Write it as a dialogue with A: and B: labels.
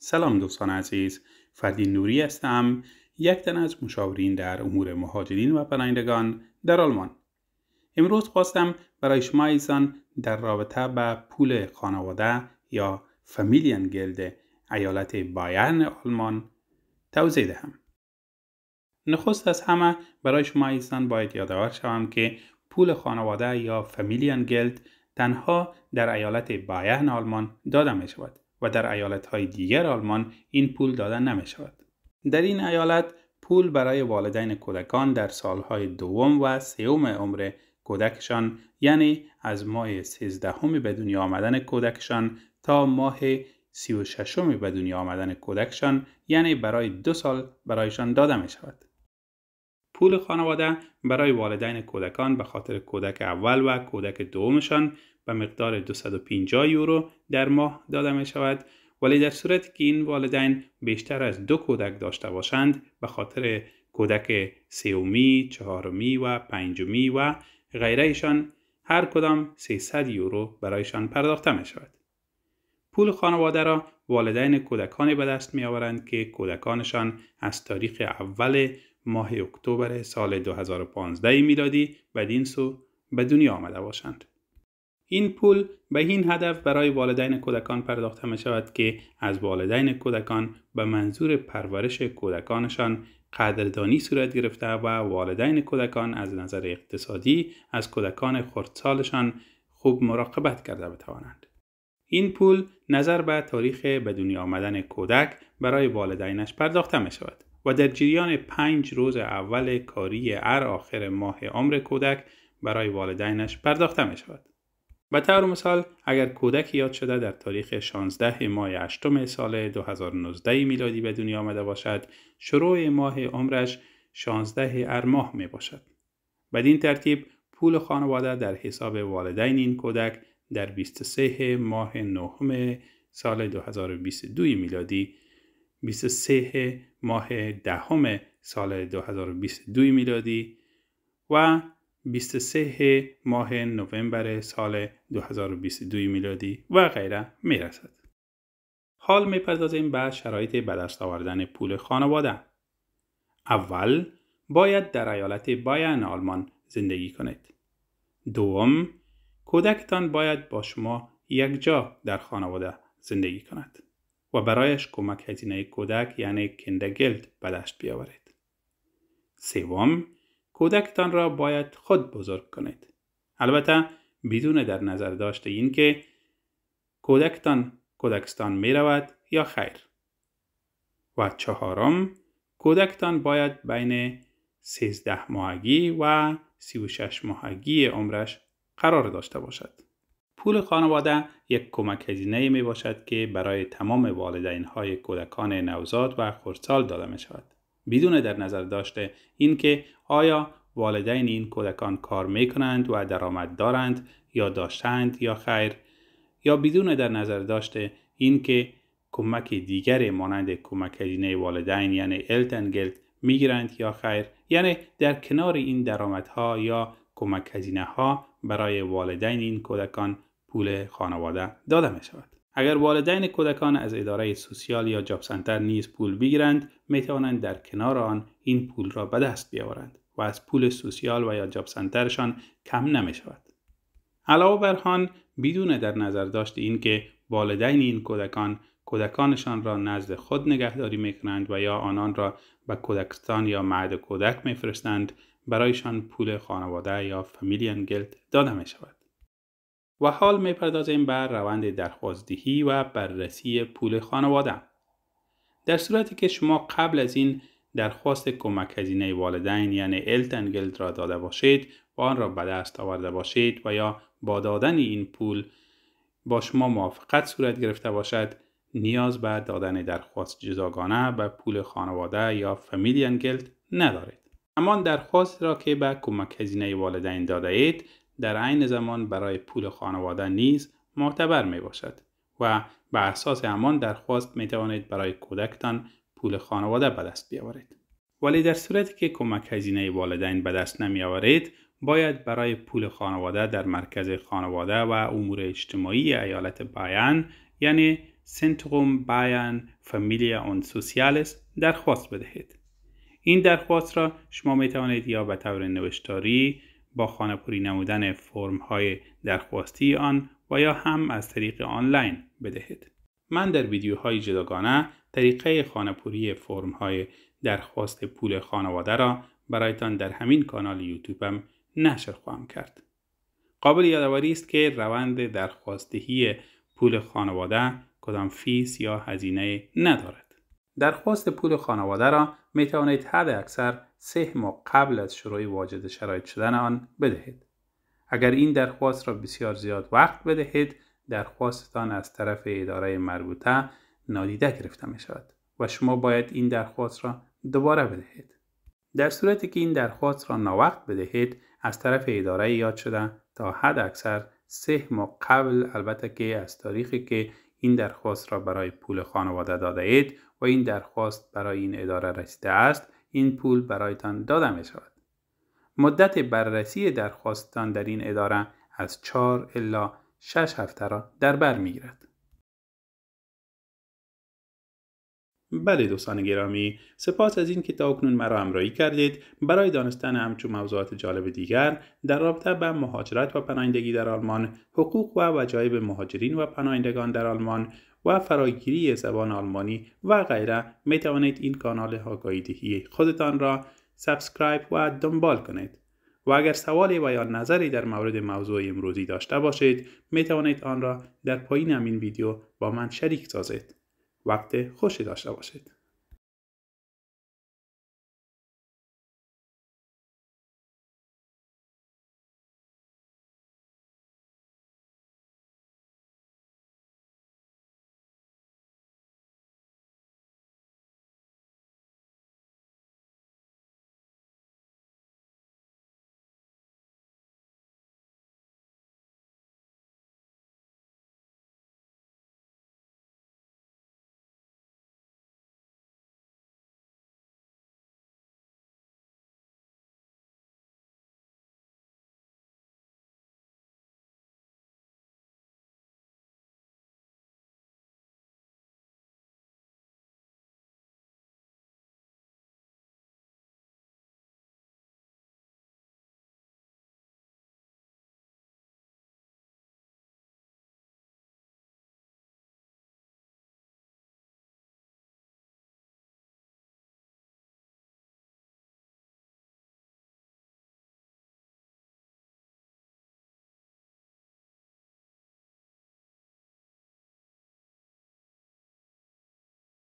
A: سلام دوستان عزیز فردین نوری هستم یک تن از مشاورین در امور مهاجرین و پناهندگان در آلمان امروز خواستم برای شما ایزان در رابطه به پول خانواده یا فامیلین گلد ایالت بایرن آلمان توضیح دهم نخست از همه برای شما ایزان باید یادآور شوم که پول خانواده یا فامیلین گلد تنها در ایالت بایرن آلمان داده می شود و در های دیگر آلمان این پول داده نمی شود. در این ایالت پول برای والدین کودکان در سالهای دوم و سوم عمر کودکشان یعنی از ماه 13 به دنیا آمدن کودکشان تا ماه 36 به دنیا آمدن کودکشان یعنی برای دو سال برایشان داده می شود. پول خانواده برای والدین کودکان به خاطر کودک اول و کودک دومشان به مقدار 250 یورو در ماه داده می شود ولی در صورتی که این والدین بیشتر از دو کودک داشته باشند به خاطر کودک سومی، چهارمی و پنجمی و غیره هر کدام 300 یورو برایشان پرداخته می شود. پول خانواده را والدین کودکانی به دست می آورند که کودکانشان از تاریخ اول ماه اکتبر سال 2015 میلادی بدین سو به دنیا آمده باشند. این پول به این هدف برای والدین کودکان پرداخته می شود که از والدین کودکان به منظور پرورش کودکانشان قدردانی صورت گرفته و والدین کودکان از نظر اقتصادی از کودکان خردسالشان خوب مراقبت کرده بتوانند. این پول نظر به تاریخ به دنیا آمدن کودک برای والدینش پرداخته می شود و در جریان پنج روز اول کاری هر آخر ماه عمر کودک برای والدینش پرداخته می شود. به طور مثال اگر کودک یاد شده در تاریخ 16 ماه 8 سال 2019 میلادی به دنیا آمده باشد شروع ماه عمرش 16 ار ماه می باشد بدین ترتیب پول خانواده در حساب والدین این کودک در 23 ماه نهم سال 2022 میلادی 23 ماه دهم سال 2022 میلادی و 23 ماه نوامبر سال 2022 میلادی و غیره میرسد. حال میپردازیم به شرایط به دست آوردن پول خانواده. اول باید در ایالت باین آلمان زندگی کنید. دوم کودکتان باید با شما یک جا در خانواده زندگی کند و برایش کمک هزینه کودک یعنی کندگلد به دست بیاورید. سوم کودکتان را باید خود بزرگ کنید. البته بدون در نظر داشته این که کودکتان کودکستان می رود یا خیر. و چهارم کودکتان باید بین 13 ماهگی و 36 ماهگی عمرش قرار داشته باشد. پول خانواده یک کمک هزینه می باشد که برای تمام والدین های کودکان نوزاد و خردسال داده می شود. بدون در نظر داشته اینکه آیا والدین این کودکان کار می کنند و درآمد دارند یا داشتند یا خیر یا بدون در نظر داشته اینکه کمک دیگر مانند کمک هزینه والدین یعنی التنگلت گیرند یا خیر یعنی در کنار این درآمدها یا کمک هزینه ها برای والدین این کودکان پول خانواده داده می شود. اگر والدین کودکان از اداره سوسیال یا جاب سنتر نیز پول بگیرند می توانند در کنار آن این پول را به دست بیاورند و از پول سوسیال و یا جاب سنترشان کم نمی شود علاوه بر آن بدون در نظر داشت اینکه والدین این کودکان کودکانشان را نزد خود نگهداری می کنند و یا آنان را به کودکستان یا معد کودک میفرستند برایشان پول خانواده یا فامیلیان گلد داده می شود و حال میپردازیم بر روند درخواستدهی و بررسی پول خانواده. در صورتی که شما قبل از این درخواست کمک هزینه والدین یعنی التنگلد را داده باشید و آن را به دست آورده باشید و یا با دادن این پول با شما موافقت صورت گرفته باشد نیاز به دادن درخواست جزاگانه به پول خانواده یا فمیلی انگلد ندارید. اما درخواست را که به کمک هزینه والدین داده اید در عین زمان برای پول خانواده نیز معتبر می باشد و به اساس همان درخواست می توانید برای کودکتان پول خانواده به دست بیاورید. ولی در صورتی که کمک هزینه والدین به دست نمی آورید باید برای پول خانواده در مرکز خانواده و امور اجتماعی ایالت بایان یعنی سنتروم بایان فامیلیا اون سوسیالس درخواست بدهید. این درخواست را شما می توانید یا به طور نوشتاری با خانه پوری نمودن های درخواستی آن و یا هم از طریق آنلاین بدهید. من در ویدیوهای جداگانه طریقه فرم های درخواست پول خانواده را برایتان در همین کانال یوتیوبم نشر خواهم کرد. قابل یادآوری است که روند درخواستهی پول خانواده کدام فیس یا هزینه ندارد. درخواست پول خانواده را می توانید حد اکثر سه ماه قبل از شروع واجد شرایط شدن آن بدهید. اگر این درخواست را بسیار زیاد وقت بدهید درخواستتان از طرف اداره مربوطه نادیده گرفته می شود و شما باید این درخواست را دوباره بدهید. در صورتی که این درخواست را ناوقت بدهید از طرف اداره یاد شده تا حد اکثر سه ماه قبل البته که از تاریخی که این درخواست را برای پول خانواده داده اید و این درخواست برای این اداره رسیده است این پول برایتان داده می شود مدت بررسی درخواستان در این اداره از 4 الا 6 هفته را در بر می گیرد بله دوستان گرامی سپاس از اینکه تا اکنون مرا همراهی کردید برای دانستن همچون موضوعات جالب دیگر در رابطه به مهاجرت و پناهندگی در آلمان حقوق و وجایب مهاجرین و پناهندگان در آلمان و فراگیری زبان آلمانی و غیره می توانید این کانال آگاهی خودتان را سابسکرایب و دنبال کنید و اگر سوالی و یا نظری در مورد موضوع امروزی داشته باشید می توانید آن را در پایین همین ویدیو با من شریک سازید وقت خوشی داشته باشید